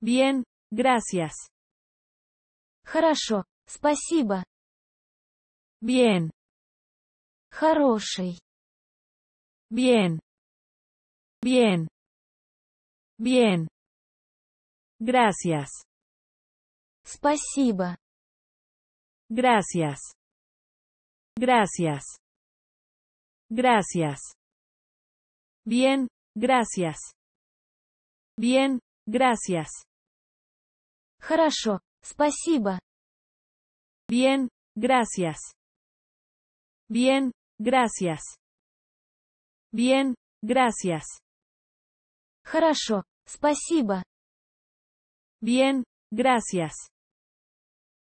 Bien, gracias. Хорошо, спасибо. Bien. Хороший. Bien. Bien. Bien. Gracias. Спасибо. Gracias. Gracias. Gracias. Bien, gracias. Bien, gracias. Хорошо, спасибо. Bien, gracias. Bien, gracias. Bien, gracias. Хорошо, спасибо. Bien, gracias.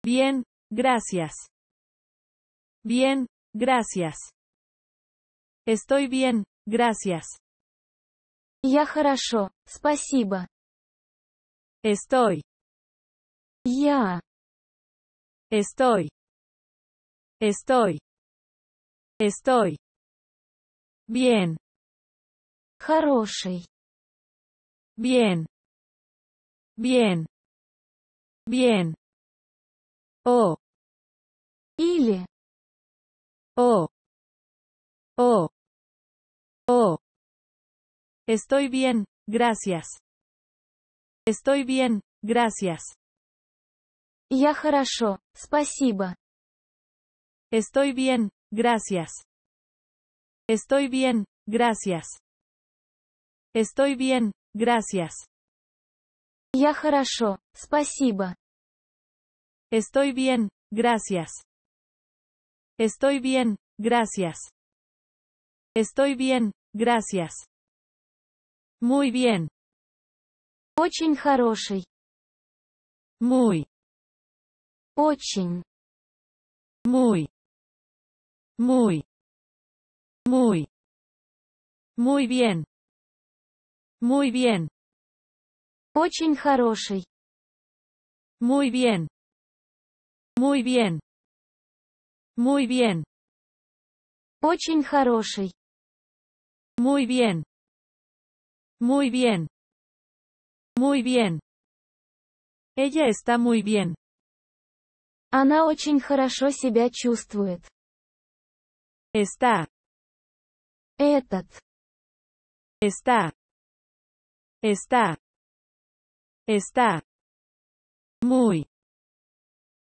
Bien, gracias. Bien, gracias. Estoy bien, gracias. Я хорошо, спасибо. Estoy. Ya. Estoy. Estoy. Estoy. Bien. Хороший. Bien. Bien. Bien. O. Или. O. O. O. Estoy bien, gracias. Estoy bien, gracias. Я хорошо, спасибо. Estoy bien, gracias. Estoy bien, gracias. Estoy bien, gracias. Я хорошо, спасибо. Estoy bien, gracias. Estoy bien, gracias. Estoy bien, gracias. Muy bien. Очень хороший. Muy. Очень. Muy. Muy. Muy. Muy bien. Muy bien. Очень хороший. Muy bien. Muy bien. Muy bien. Очень хороший. Muy bien. Muy bien. Muy bien. Ella está muy bien. Она очень хорошо себя чувствует. Está. Этот. Está. Está. Está. Muy.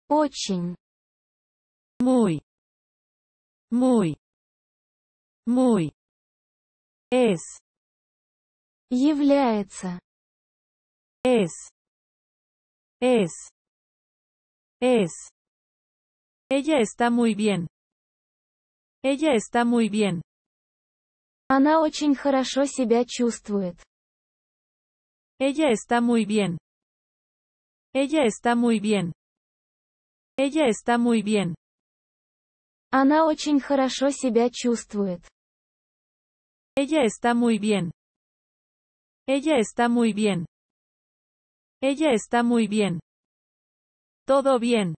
Очень. Muy. Muy. Muy. Es. Является. Es. Es. Es. Ella está muy bien. Ella está muy bien. Ana очень хорошо себя чувствует. Ella está muy bien. Ella está muy bien. Ella está muy bien. Ana очень хорошо себя чувствует. Ella está muy bien. Ella está muy bien. Ella está muy bien. Todo bien.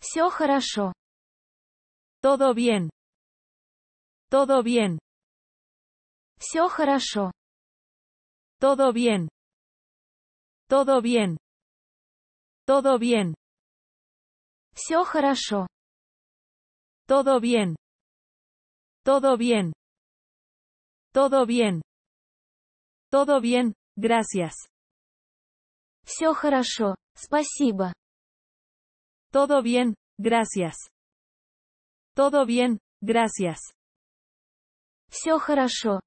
Все хорошо. Todo bien. Todo bien. Все хорошо. Todo bien. Todo bien. Todo bien. Все хорошо. Todo bien. Todo bien. Todo bien. Todo bien, gracias. Все хорошо, Todo bien, gracias. Todo bien, gracias. Все хорошо,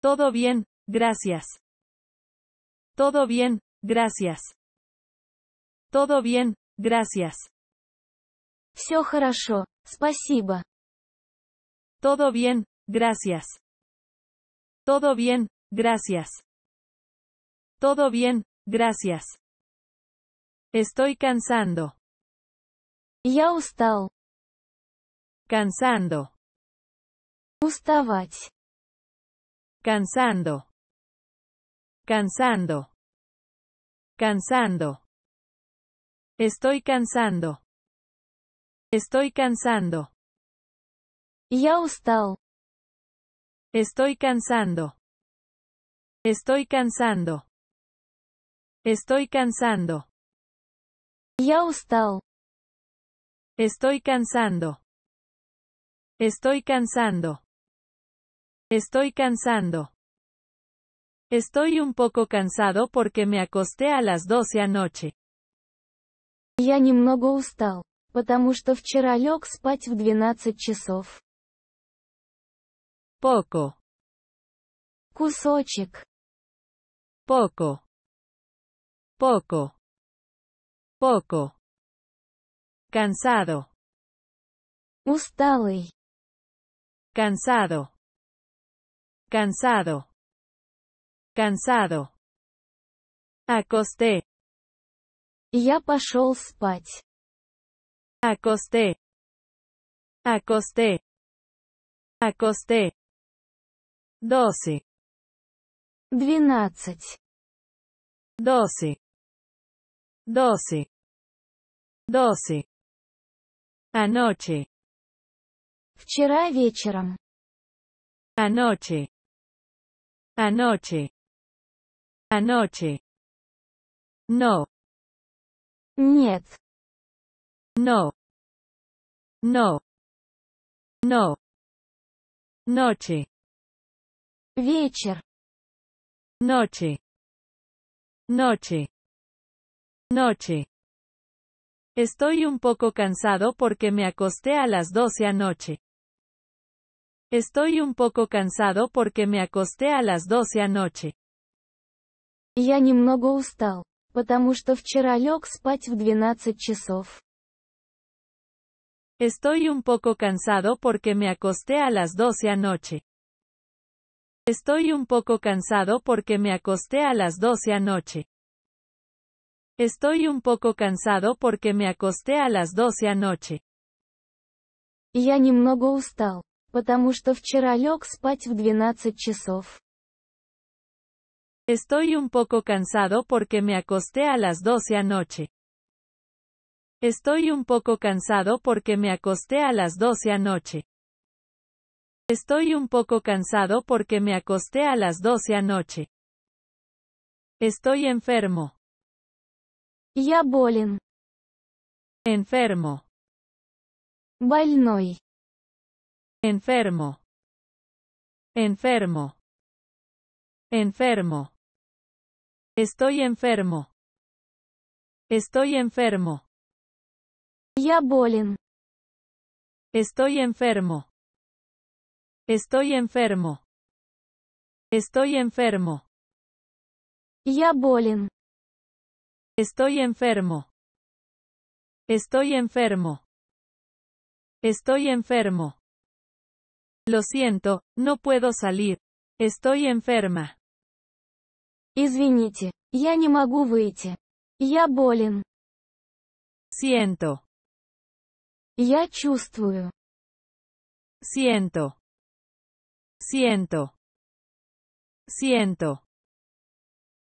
Todo bien, gracias. Todo bien, gracias. Todo bien, gracias. Все хорошо, спасибо. Todo bien, gracias. Todo bien, gracias. Todo bien, gracias. Estoy cansando. Я устал. Cansando. Уставать. Cansando. Cansando. Cansando. Estoy cansando. Estoy cansando. y устал. Estoy cansando. Estoy cansando. Estoy cansando. Я устал. Estoy cansando. Estoy cansando. Estoy cansando. Estoy un poco cansado porque me acosté a las 12 anoche. Я немного устал, потому что вчера лег спать в 12 часов. Poco. Кусочек. Poco. poco, poco, cansado, усталый, cansado, cansado, cansado, acosté, pasó el спать, acosté, acosté, acosté, doce, doce, doce, doce, anoche, вчера вечером, anoche, anoche, anoche, no, нет, no, no, no, noche, вечер, noche, noche. Noche. Estoy un poco cansado porque me acosté a las 12 anoche. Estoy un poco cansado porque me acosté a las doce anoche. Я немного устал, потому что вчера лег спать в 12 часов. Estoy un poco cansado porque me acosté a las 12 anoche. Estoy un poco cansado porque me acosté a las 12 anoche. Estoy un poco cansado porque me acosté a las 12 anoche. Я потому что вчера спать в 12 часов. Estoy un poco cansado porque me acosté a las 12 anoche. Estoy un poco cansado porque me acosté a las 12 anoche. Estoy un poco cansado porque me acosté a las 12 anoche. Estoy enfermo ya болен. Enfermo. Больной. Enfermo. Enfermo. Enfermo. Estoy enfermo. Estoy enfermo. ya болен. Estoy enfermo. Estoy enfermo. Estoy enfermo. ya болен. Estoy enfermo. Estoy enfermo. Estoy enfermo. Lo siento, no puedo salir. Estoy enferma. Извините, я не могу выйти. Я болен. Siento. Я чувствую. Siento. Siento. Siento.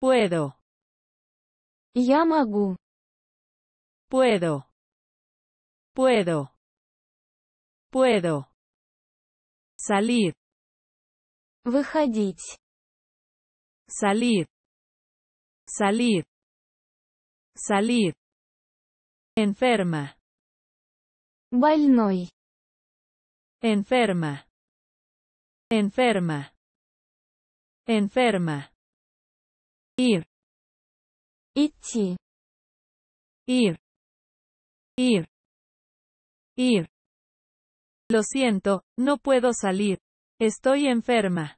Puedo. Я Puedo. Puedo. Puedo. Salir. Выходить. Salir. Salir. Salir. Enferma. Больной. Enferma. Enferma. Enferma. Ir ir ir ir lo siento no puedo salir estoy enferma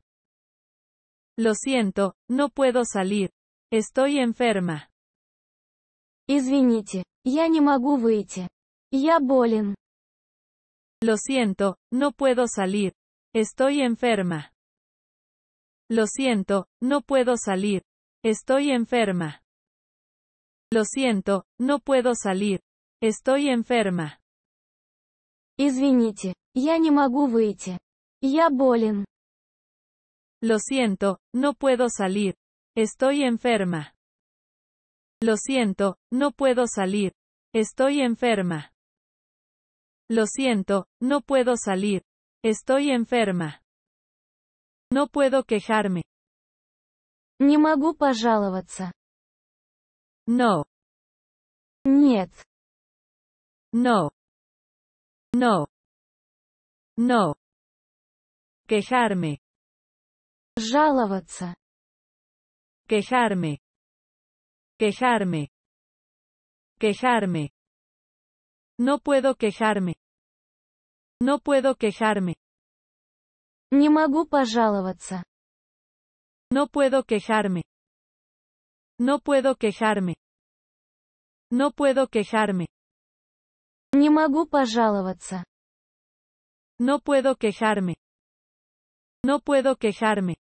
lo siento no puedo salir estoy enferma извините я не могу выйти я болен lo siento no puedo salir estoy enferma lo siento no puedo salir estoy enferma lo siento, no puedo salir. Estoy enferma. Извините, я не могу выйти. Я болен. Lo siento, no puedo salir. Estoy enferma. Lo siento, no puedo salir. Estoy enferma. Lo siento, no puedo salir. Estoy enferma. No puedo quejarme. Не могу пожаловаться. No. Нет. No. No. No. Quejarme. Жаловаться. Quejarme. Quejarme. Quejarme. No puedo quejarme. No puedo quejarme. Ni могу пожаловаться. No puedo quejarme. No puedo quejarme. No puedo quejarme. ni могу No puedo quejarme. No puedo quejarme.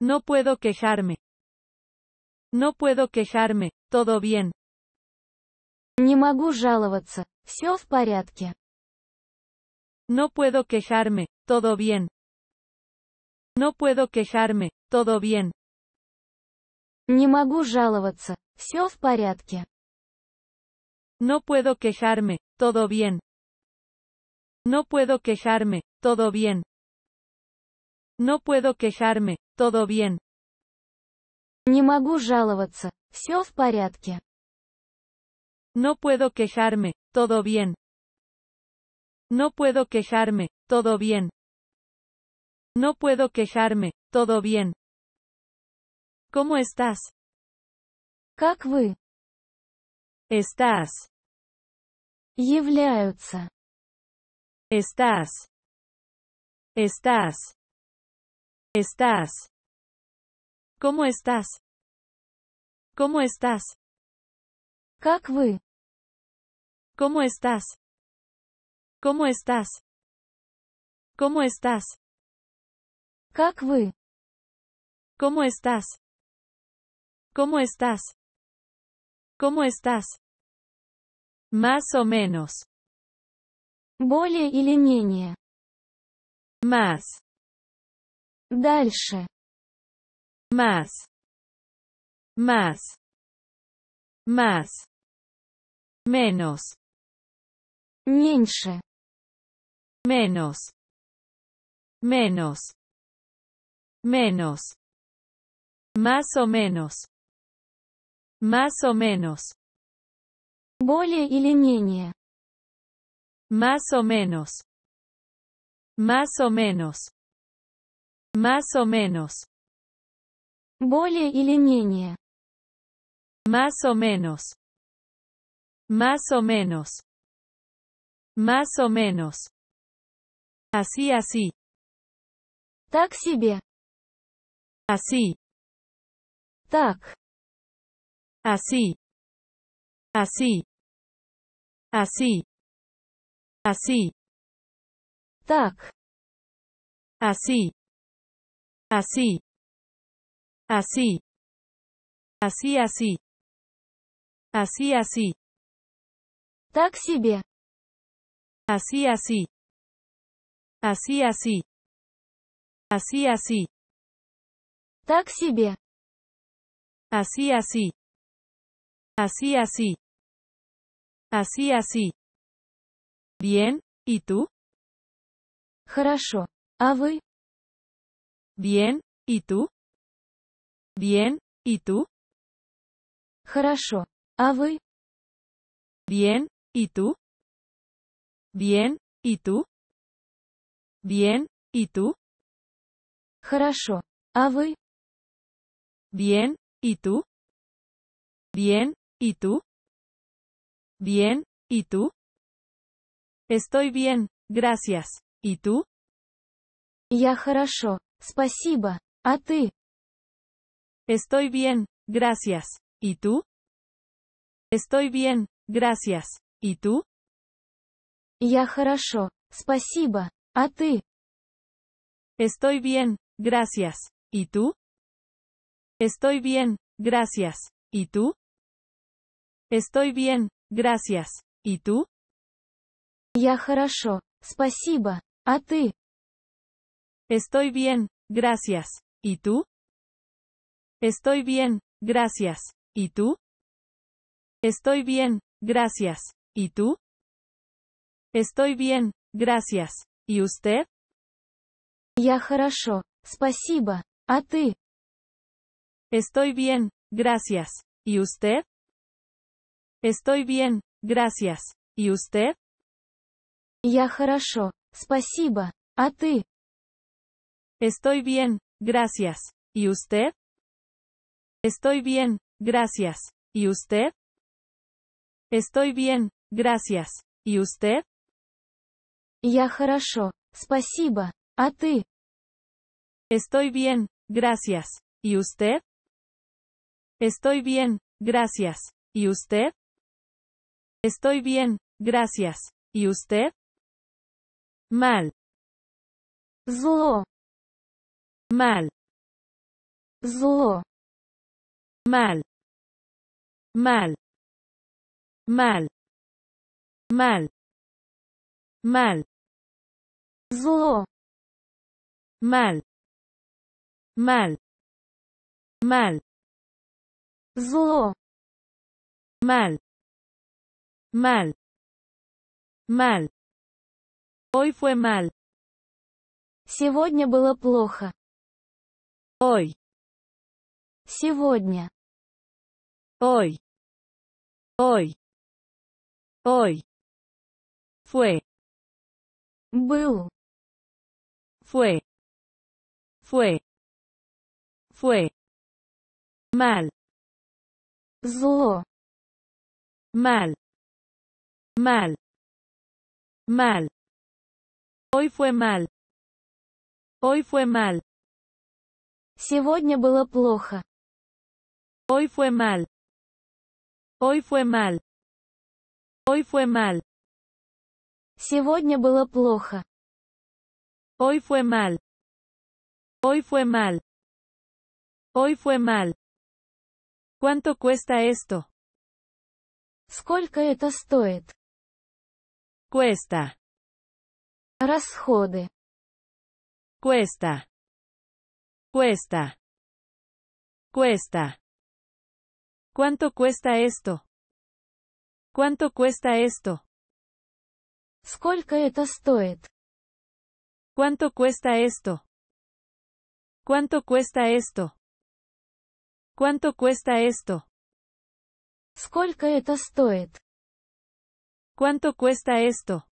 No puedo quejarme. No puedo quejarme, todo bien. Не могу жаловаться, все в порядке. No puedo quejarme, todo bien. No puedo quejarme, todo bien. Не могу жаловаться, все в No puedo quejarme, todo bien. No puedo quejarme, todo bien. No puedo quejarme, todo bien. Не могу жаловаться, все порядке. No puedo quejarme, todo bien. No puedo quejarme, todo bien. No puedo quejarme, todo bien. ¿Cómo estás? Как Estás. Estás. Estás. Estás. ¿Cómo estás? ¿Cómo estás? Как ¿Cómo estás? ¿Cómo estás? ¿Cómo estás? ¿Cómo estás? ¿Cómo estás? ¿Cómo estás? Más o menos. Более или менее. Más. Дальше. Más. Más. Más. Menos. Меньше. Menos. Menos. Menos. Más o menos. Más o menos. Более y менее. Más o menos. Más o menos. Más o menos. Более y менее. Más o menos. Más o menos. Más o menos. Así así. Так себе. Así. Tak así, así, así, así, так, así, así, así, así, así, así, así, так себе, así, así, así, así, así, así, так себе, así, así. Así así. Así así. Bien, ¿y tú? Хорошо. ¿A Bien, ¿y tú? Bien, ¿y tú? Хорошо. ¿A Bien, ¿y tú? Bien, ¿y tú? Bien, ¿y tú? Хорошо. ¿A Bien, ¿y tú? Bien, ¿Y tú? Bien, ¿y tú? Estoy bien, gracias. ¿Y tú? Я хорошо, спасибо. a ti. Estoy bien, gracias. ¿Y tú? Estoy bien, gracias. ¿Y tú? Я хорошо, спасибо. a ti. Estoy bien, gracias. ¿Y tú? Estoy bien, gracias. ¿Y tú? Estoy bien, gracias. ¿Y tú? Я хорошо, спасибо. a Estoy bien, gracias. ¿Y tú? Estoy bien, gracias. ¿Y tú? Estoy bien, gracias. ¿Y tú? Estoy bien, gracias. ¿Y usted? Я хорошо, спасибо. ¿A ti? Estoy bien, gracias. ¿Y usted? Estoy bien, gracias. ¿Y usted? Я хорошо, спасибо. ¿A ti Estoy bien, gracias. ¿Y usted? Estoy bien, gracias. ¿Y usted? Estoy bien, gracias. ¿Y usted? Я хорошо, спасибо. ¿A ti. Estoy bien, gracias. ¿Y usted? Estoy bien, gracias. ¿Y usted? Estoy bien, gracias. ¿Y usted? Mal. Mal. Mal. Mal. Mal. Mal. Mal. Mal. Mal. Mal. Mal. Mal. Mal. Hoy fue mal. Сегодня было плохо. Hoy. Сегодня. Hoy. Hoy. Hoy. Fue. Был. Fue. Fue. Fue. Mal. Зло. Mal. Mal. Mal. Hoy fue mal. Hoy fue mal. Сегодня было плохо. Hoy fue mal. Hoy fue mal. Hoy fue mal. Сегодня было плохо. Hoy fue mal. Hoy fue mal. Hoy fue mal. ¿Cuánto cuesta esto? Cuesta. Расходы. Cuesta. Cuesta. Cuesta. ¿Cuánto cuesta esto? ¿Cuánto cuesta esto? Сколько это ¿Cuánto cuesta esto? ¿Cuánto cuesta esto? ¿Cuánto cuesta esto? Сколько это ¿Cuánto cuesta esto?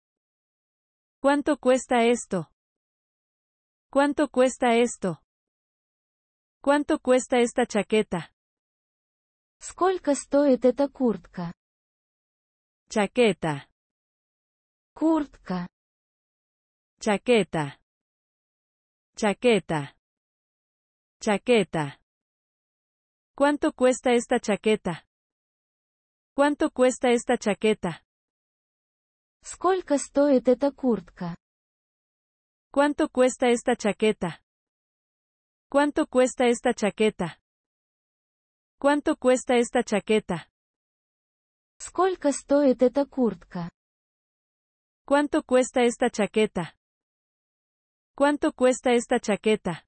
¿Cuánto cuesta esto? ¿Cuánto cuesta esto? ¿Cuánto cuesta esta chaqueta? Сколько стоит эта куртка? Chaqueta. Куртка. Chaqueta. Chaqueta. Chaqueta. ¿Cuánto cuesta esta chaqueta? ¿Cuánto cuesta esta chaqueta? ¿Cuánto cuesta esta chaqueta? ¿Cuánto cuesta esta chaqueta? ¿Cuánto cuesta esta chaqueta? ¿Cuánto cuesta esta chaqueta? ¿Cuánto cuesta esta chaqueta?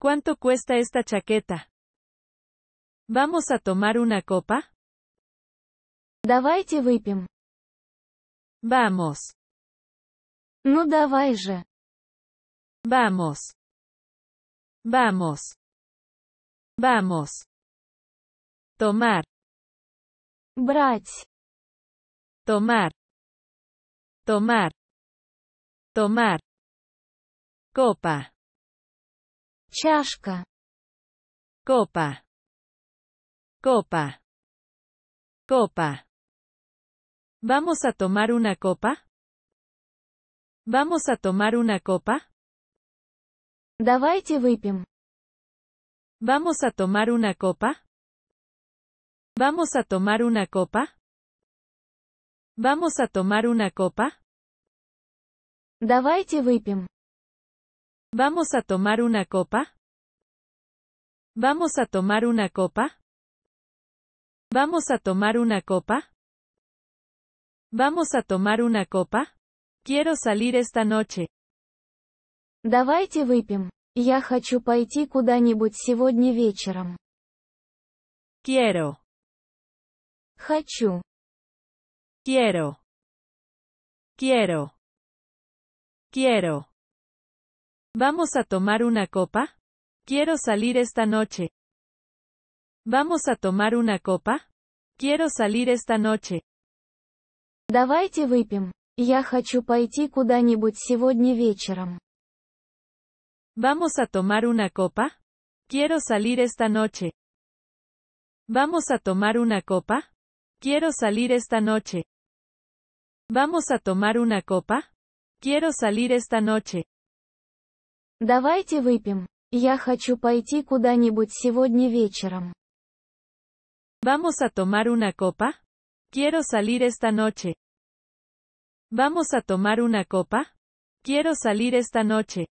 ¿Cuánto cuesta esta chaqueta? ¿Vamos a tomar una copa? Vamos. No, давай Vamos. Vamos. Vamos. Tomar. brach, Tomar. Tomar. Tomar. Copa. Чашка. Copa. Copa. Copa. ¿Vamos a tomar una copa? ¿Vamos a tomar una copa? Давайте выпьем. ¿Vamos a tomar una copa? ¿Vamos a tomar una copa? ¿Vamos a tomar una copa? Давайте выпьем. ¿Vamos a tomar una copa? ¿Vamos a tomar una copa? ¿Vamos a tomar una copa? ¿Vamos a tomar una copa? Quiero salir esta noche. Давайте выпьем. Я хочу пойти куда-нибудь сегодня вечером. Quiero. Хочу. Quiero. Quiero. Quiero. ¿Vamos a tomar una copa? Quiero salir esta noche. ¿Vamos a tomar una copa? Quiero salir esta noche. Давайте выпьем. Я хочу пойти куда-нибудь сегодня вечером. Vamos a tomar una copa? Quiero salir esta noche. Vamos a tomar una copa? Quiero salir esta noche. Vamos a tomar una copa? Quiero salir esta noche. Давайте выпьем. Я хочу пойти куда-нибудь сегодня вечером. Vamos a tomar una copa? Quiero salir esta noche. ¿Vamos a tomar una copa? Quiero salir esta noche.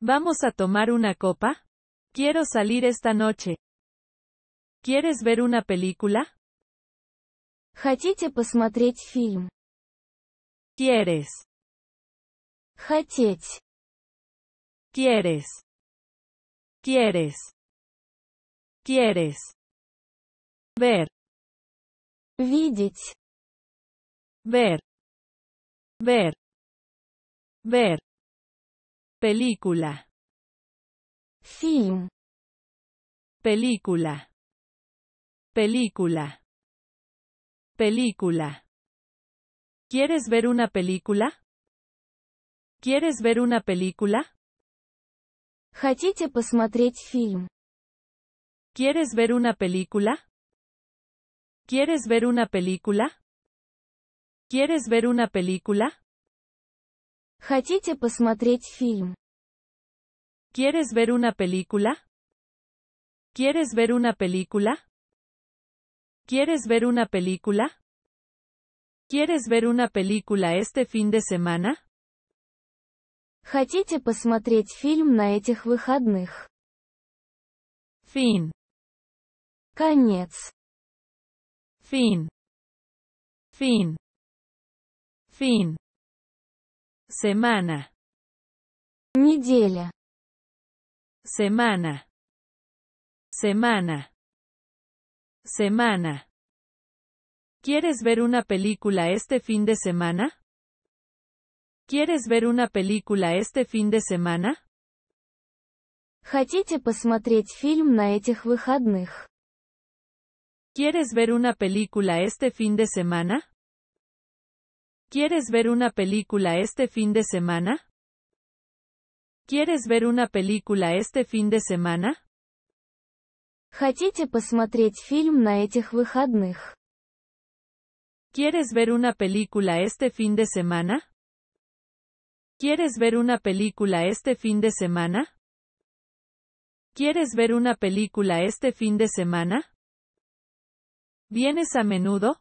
¿Vamos a tomar una copa? Quiero salir esta noche. ¿Quieres ver una película? ¿Quieres? ¿Quieres? ¿Quieres? ¿Quieres? Ver. Ver. Ver. Ver. Película. Film. Película. Película. Película. ¿Quieres ver una película? ¿Quieres ver una película? Хотите посмотреть фильм? ¿Quieres ver una película? ¿Quieres ver una película? ¿Quieres ver una película? Хотите посмотреть ¿Quieres ver una película? ¿Quieres ver una película? ¿Quieres ver una película? ¿Quieres ver una película este fin de semana? Хотите посмотреть film na этих выходных? Fin. Конец fin, fin, fin, semana, неделя, semana, semana, semana. ¿Quieres ver una película este fin de semana? ¿Quieres ver una película este fin de semana? Хотите посмотреть фильм на этих выходных? ¿Quieres ver una película este fin de semana? ¿Quieres ver una película este fin de semana? ¿Quieres ver una película este fin de semana? ¿Quieres ver una película este fin de semana? ¿Quieres ver una película este fin de semana? ¿Quieres ver una película este fin de semana? ¿Vienes a menudo?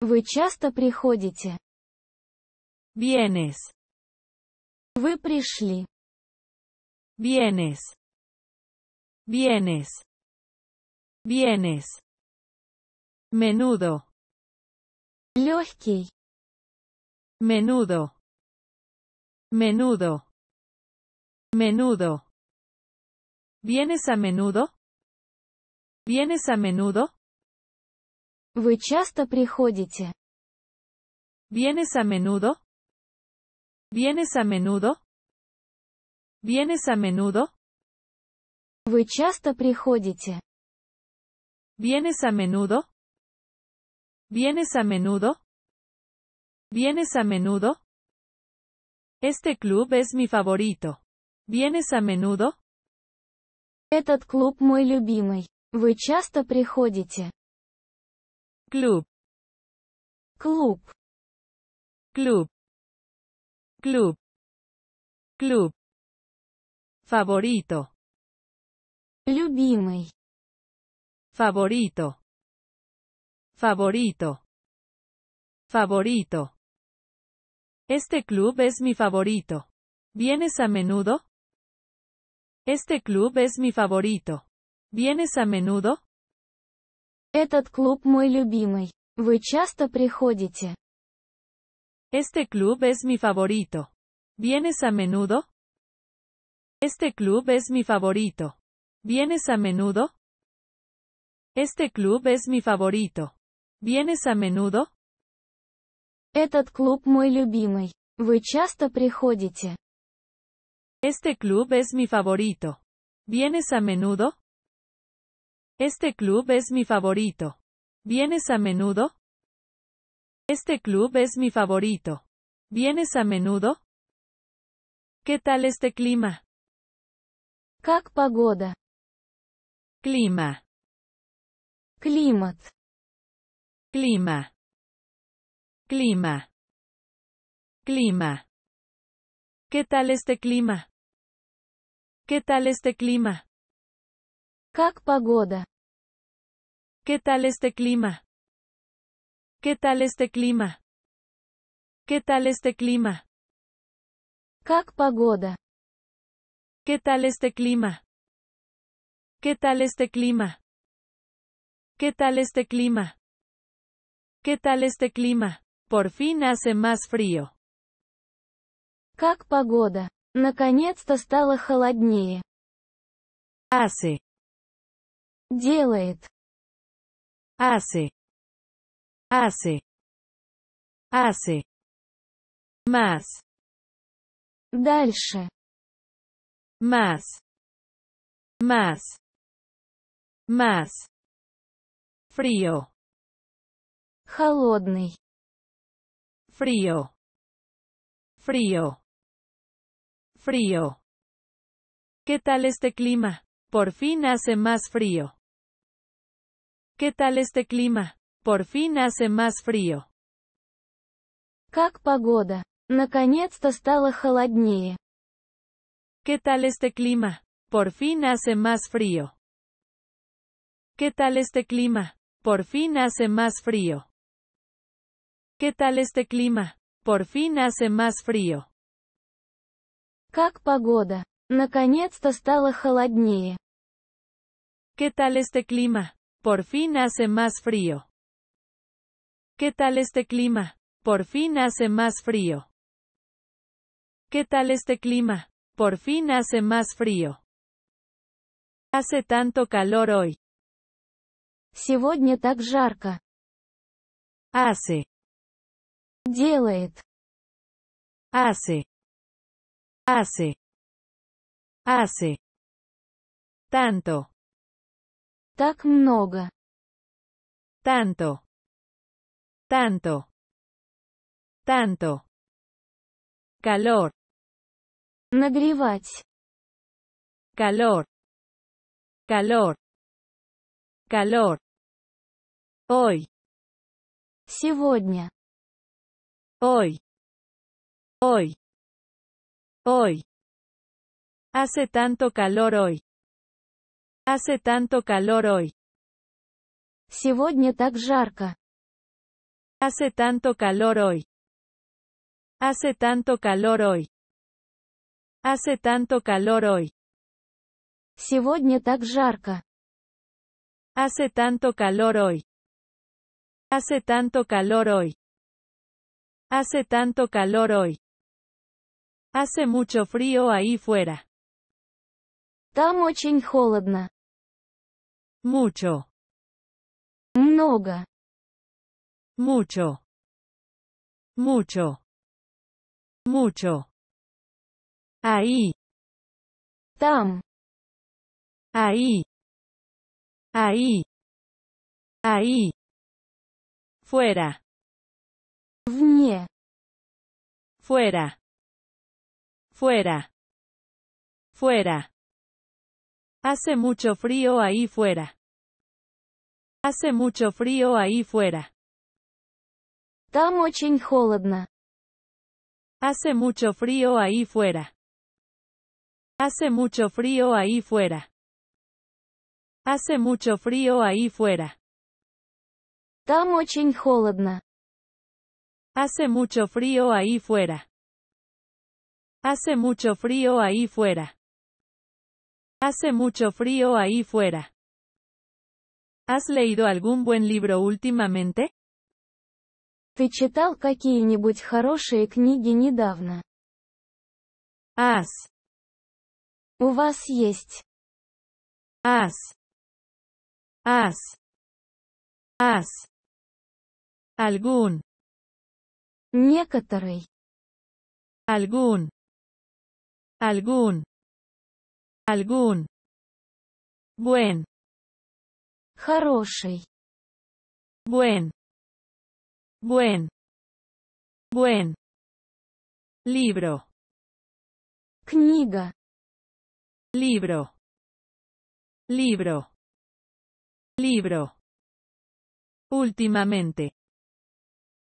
Вы часто приходите? Vienes. Вы пришли. Vienes. Vienes. Vienes. Menudo. Легкий. Menudo. Menudo. Menudo. ¿Vienes a menudo? ¿Vienes a menudo? Вы часто приходите? ¿Vienes a menudo? ¿Vienes a menudo? ¿Vienes a menudo? Вы часто приходите? ¿Vienes a menudo? ¿Vienes a menudo? ¿Vienes a menudo? Este club es mi favorito. ¿Vienes a menudo? Этот клуб мой любимый. Вы часто приходите? club club club club club favorito любимый favorito favorito favorito este club es mi favorito ¿Vienes a menudo? Este club es mi favorito. ¿Vienes a menudo? club клуб мой любимый. Вы часто приходите? Este club es mi favorito. ¿Vienes a menudo? Este club es mi favorito. ¿Vienes a menudo? Este club es mi favorito. ¿Vienes a menudo? Este club es mi favorito. ¿Vienes a menudo? Este club es mi favorito. ¿Vienes a menudo? Este club es mi favorito. ¿Vienes a menudo? ¿Qué tal este clima? Как pagoda. Clima. Clima. Clima. Clima. ¿Qué tal este clima? ¿Qué tal este clima? Как погода? ¿Qué tal este clima? ¿Qué tal este clima? ¿Qué tal este clima? Как погода? ¿Qué tal este clima? ¿Qué tal este clima? ¿Qué tal este clima? ¿Qué tal este clima? Por fin hace más frío. Как погода? Наконец-то стало холоднее. Hace. Делает hace, hace, hace, más, дальше, más, más, más, frío, frío, frío, frío. ¿Qué tal este clima? Por fin hace más frío. ¿Qué tal este clima? Por fin hace más frío. Как погода? Наконец-то стало холоднее. ¿Qué tal este clima? Por fin hace más frío. ¿Qué tal este clima? Por fin hace más frío. ¿Qué tal este clima? Por fin hace más frío. Как погода? Наконец-то стало холоднее. ¿Qué tal este clima? Por fin hace más frío. ¿Qué tal este clima? Por fin hace más frío. ¿Qué tal este clima? Por fin hace más frío. Hace tanto calor hoy. Сегодня так жарко. Hace. Hace. Hace. Hace. Tanto. Так много. Tanto. Tanto. Tanto. Calor. Нагревать. Calor. Calor. Calor. Hoy. Сегодня. Hoy. Hoy. Hoy. Hace tanto calor hoy. Hace tanto calor hoy. Сегодня так жарко. Hace tanto calor hoy. Hace tanto calor hoy. Hace tanto calor hoy. Сегодня так жарко. Hace tanto calor hoy. Hace tanto calor hoy. Hace tanto calor hoy. Hace mucho frío ahí fuera. холодно. Mucho. Много. Mucho. Mucho. Mucho. Ahí. tam Ahí. Ahí. Ahí. Fuera. Вне. Fuera. Fuera. Fuera. Hace mucho frío ahí fuera. Hace mucho frío ahí fuera. Там muy Hace mucho frío ahí fuera. Hace mucho frío ahí fuera. Hace mucho frío ahí fuera. Там Hace mucho frío ahí fuera. Hace mucho frío ahí fuera. Hace mucho frío ahí fuera. ¿Has leído algún buen libro últimamente? Ты читал какие-нибудь хорошие книги недавно? Has. У вас есть. Has. Has. Has. Algún. Некоторый. Algún. Algún. Algún. Buen. Хороший. Buen. Buen. Buen. Libro. Книга. Libro. Libro. Libro. Últimamente.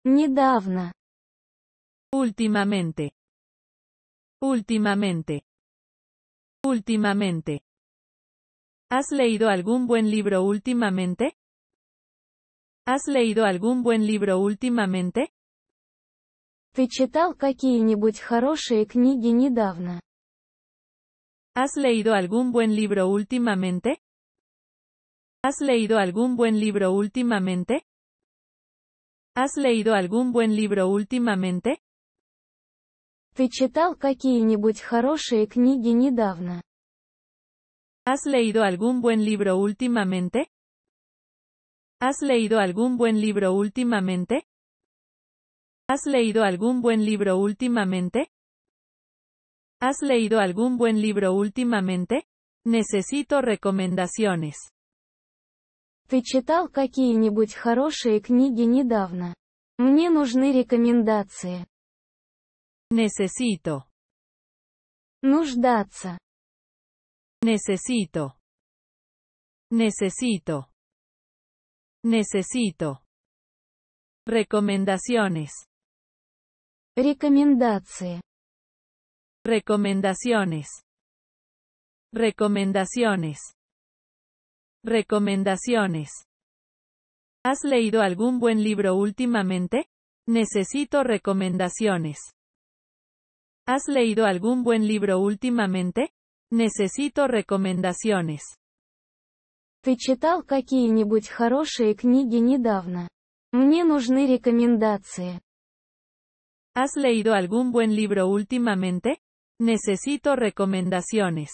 Недавно. Últimamente. Últimamente. Últimamente. ¿Has leído algún buen libro últimamente? ¿Has leído algún buen libro últimamente? ¿Has leído algún buen libro últimamente? ¿Has leído algún buen libro últimamente? ¿Has leído algún buen libro últimamente? Ты читал какие-нибудь хорошие книги недавно? ¿Has leído algún buen libro últimamente? ¿Has leído algún buen libro últimamente? ¿Has leído algún buen libro últimamente? ¿Has leído algún buen libro últimamente? Necesito recomendaciones. Ты читал какие-нибудь хорошие книги недавно? Мне нужны рекомендации. Necesito. Нуждаться. Necesito. Necesito. Necesito. Recomendaciones. Рекомендации. Recomendaciones. Recomendaciones. Recomendaciones. ¿Has leído algún buen libro últimamente? Necesito recomendaciones. ¿Has leído algún buen libro últimamente? Necesito recomendaciones. ¿Has leído algún buen libro últimamente? Necesito recomendaciones.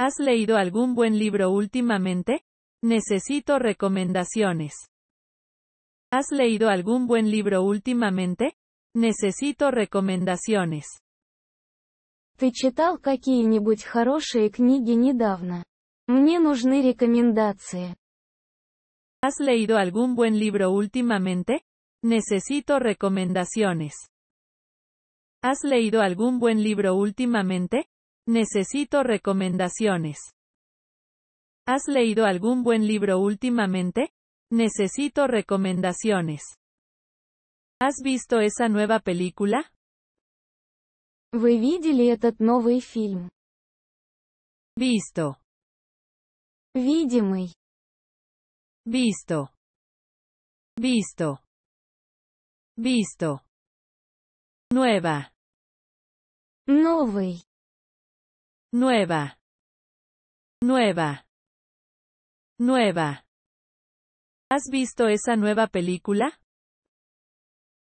¿Has leído algún buen libro últimamente? Necesito recomendaciones. ¿Has leído algún buen libro últimamente? Necesito recomendaciones. ¿Te читал какие-нибудь хорошие книги недавно? Мне ¿Has leído algún buen libro últimamente? Necesito recomendaciones. ¿Has leído algún buen libro últimamente? Necesito recomendaciones. ¿Has leído algún buen libro últimamente? Necesito recomendaciones. ¿Has visto esa nueva película? Вы этот новый фильм? Visto. Видимый. Visto. Visto. Visto. Nueva. Nueva. Nueva. Nueva. ¿Has visto esa nueva película?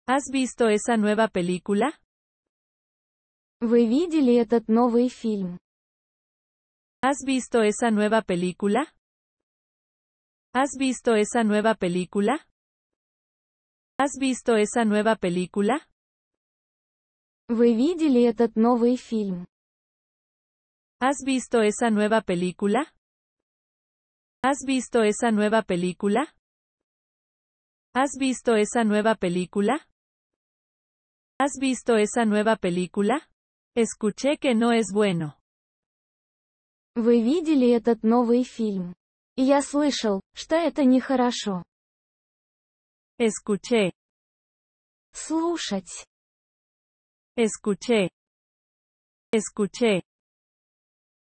¿Has visto esa nueva película? ¿Has visto esa nueva película? ¿Has visto esa nueva película? ¿Has visto esa nueva película? ¿Has visto esa nueva película? ¿Has visto esa nueva película? ¿Has visto esa nueva película? ¿Has visto esa nueva película? Escuché que no es bueno. Вы видели этот новый фильм? Я слышал, что это нехорошо. Escuché. Слушать. Escuché. Escuché.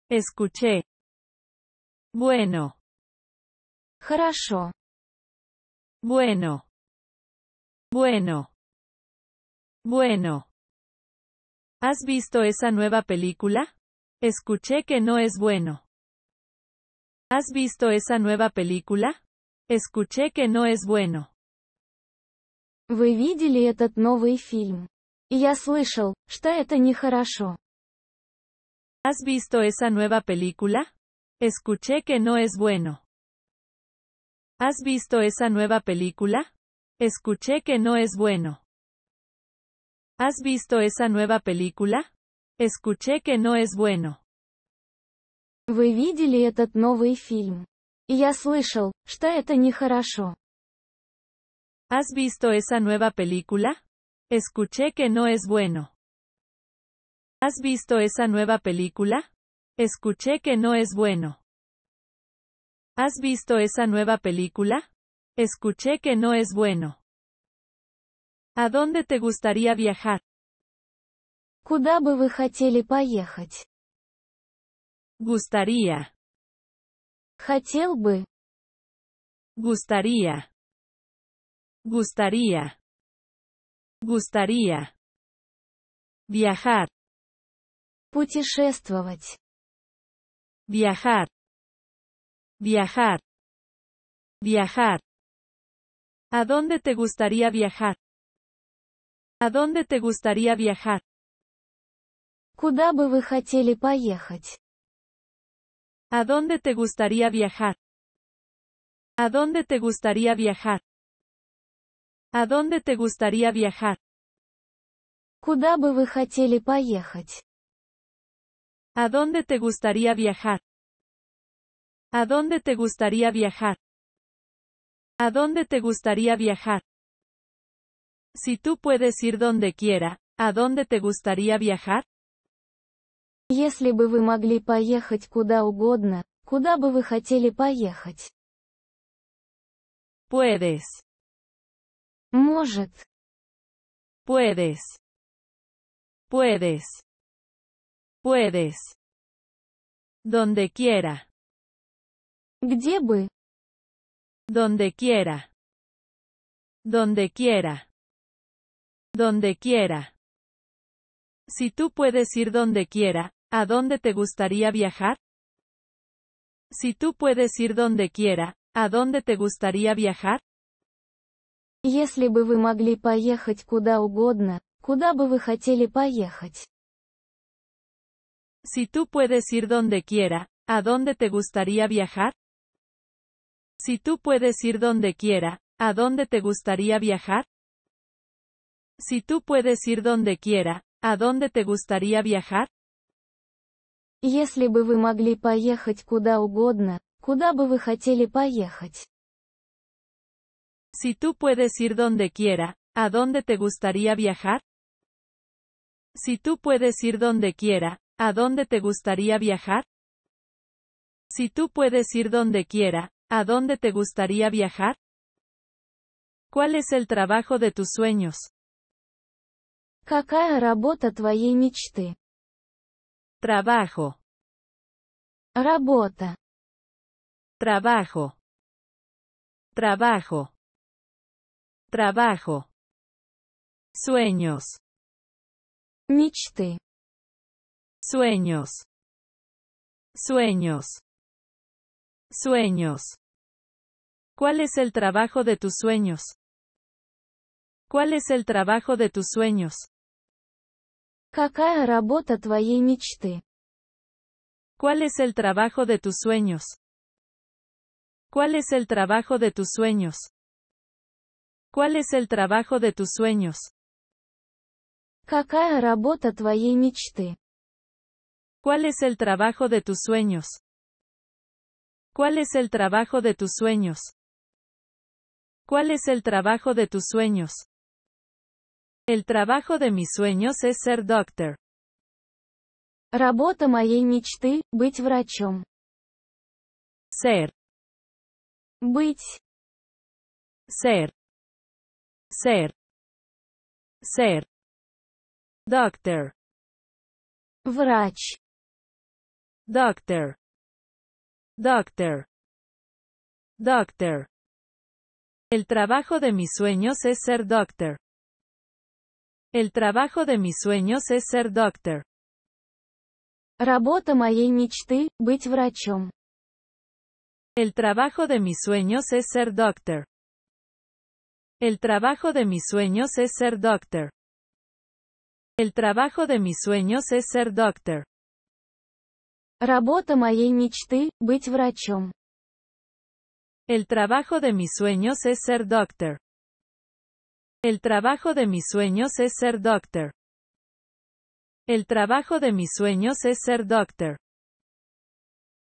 Escuché. Bueno. Хорошо. Bueno. Bueno. Bueno. ¿Has visto esa nueva película? Escuché que no es bueno. ¿Has visto esa nueva película? Escuché que no es bueno. Вы видели этот новый фильм? Я слышал, что это нехорошо. ¿Has visto esa nueva película? Escuché que no es bueno. ¿Has visto esa nueva película? Escuché que no es bueno. ¿Has visto esa nueva película? Escuché que no es bueno. Вы видели этот новый фильм? ¿Has visto esa nueva película? Escuché que no es bueno. ¿Has visto esa nueva película? Escuché que no es bueno. ¿Has visto esa nueva película? Escuché que no es bueno. ¿A dónde te gustaría viajar? Куда бы вы хотели поехать? Gustaría. Хотел бы. Gustaría. Gustaría. Gustaría. Viajar. Путешествовать. Viajar. Viajar. Viajar. ¿A dónde te gustaría viajar? ¿A dónde te gustaría viajar? Куда бы вы хотели поехать? ¿A dónde te gustaría viajar? ¿A dónde te gustaría viajar? ¿A dónde te gustaría viajar? бы вы хотели поехать? ¿A dónde te gustaría viajar? ¿A dónde te gustaría viajar? ¿A dónde te gustaría viajar? Si tú puedes ir donde quiera, ¿a dónde te gustaría viajar? Si бы вы могли поехать куда угодно, куда бы вы хотели поехать? Puedes. Может. Puedes. Puedes. Puedes. Donde quiera. ¿Dónde? бы? Donde quiera. Donde quiera. Donde quiera. Si tú puedes ir donde quiera, ¿a dónde te gustaría viajar? Si tú puedes ir donde quiera, ¿a dónde te gustaría viajar? Если бы вы могли поехать куда угодно, куда бы вы хотели поехать? Si tú puedes ir donde quiera, ¿a dónde te gustaría viajar? Si tú puedes ir donde quiera, ¿a dónde te gustaría viajar? Si tú puedes ir donde quiera, ¿a dónde te gustaría viajar? могли куда бы хотели Si tú puedes ir donde quiera, ¿a dónde te gustaría viajar? Si tú puedes ir donde quiera, ¿a dónde te gustaría viajar? Si tú puedes ir donde quiera, ¿a dónde te gustaría viajar? ¿Cuál es el trabajo de tus sueños? Какая работа твоей мечты? Trabajo. Работа. Trabajo. Trabajo. Trabajo. Sueños. Мечты. Sueños. Sueños. Sueños. ¿Cuál es el trabajo de tus sueños? ¿Cuál es el trabajo de tus sueños? ¿Cuál es el trabajo de tus sueños? ¿Cuál es el trabajo de tus sueños? ¿Cuál es el trabajo de tus sueños? ¿Cuál es el trabajo de tus sueños? ¿Cuál es el trabajo de tus sueños? ¿Cuál es el trabajo de tus sueños? El trabajo de mis sueños es ser doctor. Работа моей мечты – быть врачом. Ser. Быть. Ser. Ser. Ser. Doctor. Врач. Doctor. Doctor. Doctor. El trabajo de mis sueños es ser doctor. El trabajo de mis sueños es ser doctor. Работа моей El trabajo de mis sueños es ser doctor. El trabajo de mis sueños es ser doctor. El trabajo de mis sueños es ser doctor. El trabajo de mis sueños es ser doctor. El trabajo de mis sueños es ser doctor. El trabajo de mis sueños es ser doctor.